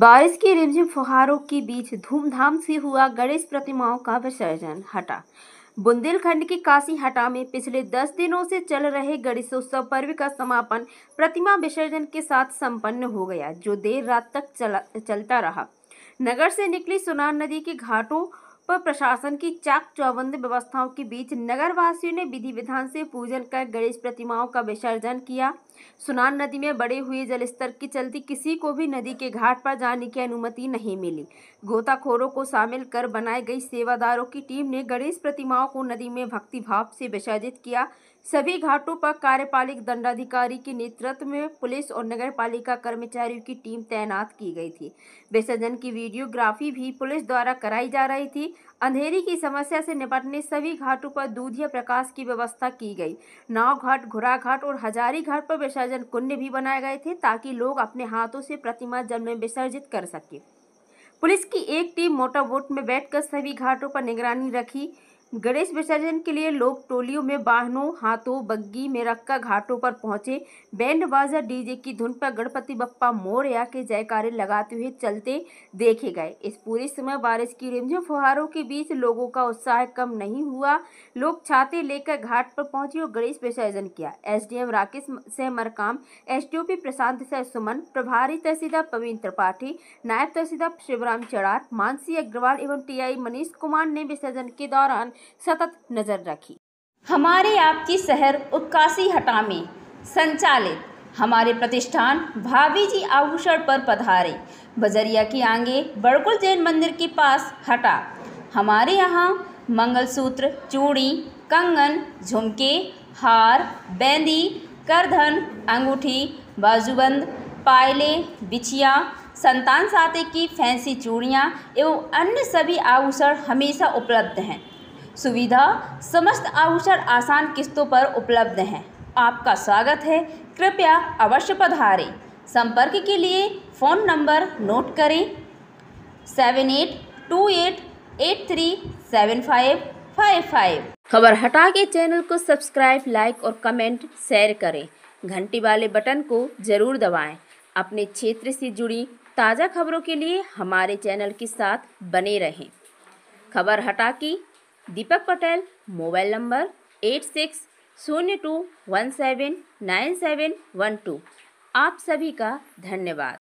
बारिश की रिमझिम फुहारों के बीच धूमधाम से हुआ गणेश प्रतिमाओं का विसर्जन हटा बुंदेलखंड के काशी हटा में पिछले दस दिनों से चल रहे गणेशोत्सव पर्व का समापन प्रतिमा विसर्जन के साथ संपन्न हो गया जो देर रात तक चला चलता रहा नगर से निकली सुनार नदी के घाटों पर प्रशासन की चाक चौबंद व्यवस्थाओं के बीच नगरवासियों ने विधि विधान से पूजन कर गणेश प्रतिमाओं का विसर्जन किया सुनान नदी में बड़े हुए जलस्तर के चलते किसी को भी नदी के घाट पर जाने की अनुमति नहीं मिली गोताखोरों को शामिल कर बनाई गई सेवादारों की टीम ने गणेश प्रतिमाओं को नदी में भक्तिभाव से विसर्जित किया सभी घाटों पर कार्यपालिक दंडाधिकारी के नेतृत्व में पुलिस और नगर पालिका कर्मचारियों की टीम तैनात की गई थी विसर्जन की वीडियोग्राफी भी पुलिस द्वारा कराई जा रही थी अंधेरी की समस्या से निपटने सभी घाटों पर दूधिया प्रकाश की व्यवस्था की गई नाव घाट घुरा घाट और हजारी घाट पर विसर्जन कुंड भी बनाए गए थे ताकि लोग अपने हाथों से प्रतिमा जल में विसर्जित कर सके पुलिस की एक टीम मोटर बोट में बैठकर सभी घाटों पर निगरानी रखी गणेश विसर्जन के लिए लोग टोलियों में वाहनों हाथों बग्गी में रखकर घाटों पर पहुंचे बैंड बाजा डीजे की धुन पर गणपति बप्पा मोरया के जयकारे लगाते हुए चलते देखे गए इस पूरे समय बारिश की रिमझिम फुहारों के बीच लोगों का उत्साह कम नहीं हुआ लोग छाते लेकर घाट पर पहुंचे और गणेश विसर्जन किया एस राकेश सह मरकाम एस प्रशांत सह सुमन प्रभारी तहसीलदार प्रवीण त्रिपाठी नायब तहसीलदार शिवराम चढ़ार मानसी अग्रवाल एवं टी मनीष कुमार ने विसर्जन के दौरान सतत नज़र रखी हमारे आपकी शहर उत्काशी हटा में संचालित हमारे प्रतिष्ठान भाभी जी आभूषण पर पधारे बजरिया के आगे बड़कुल जैन मंदिर के पास हटा हमारे यहाँ मंगलसूत्र चूड़ी कंगन झुमके हार बेंदी करधन अंगूठी बाजूबंद पायले बिछिया संतान साथी की फैंसी चूड़ियाँ एवं अन्य सभी आभूषण हमेशा उपलब्ध हैं सुविधा समस्त आभूषण आसान किस्तों पर उपलब्ध हैं आपका स्वागत है कृपया अवश्य पधारें संपर्क के लिए फ़ोन नंबर नोट करें seven eight two eight eight three seven five five five खबर हटा के चैनल को सब्सक्राइब लाइक और कमेंट शेयर करें घंटी वाले बटन को जरूर दबाएं अपने क्षेत्र से जुड़ी ताज़ा खबरों के लिए हमारे चैनल के साथ बने रहें खबर हटा की Deepak Patel mobile number eight six शून्य two one seven nine seven one two आप सभी का धन्यवाद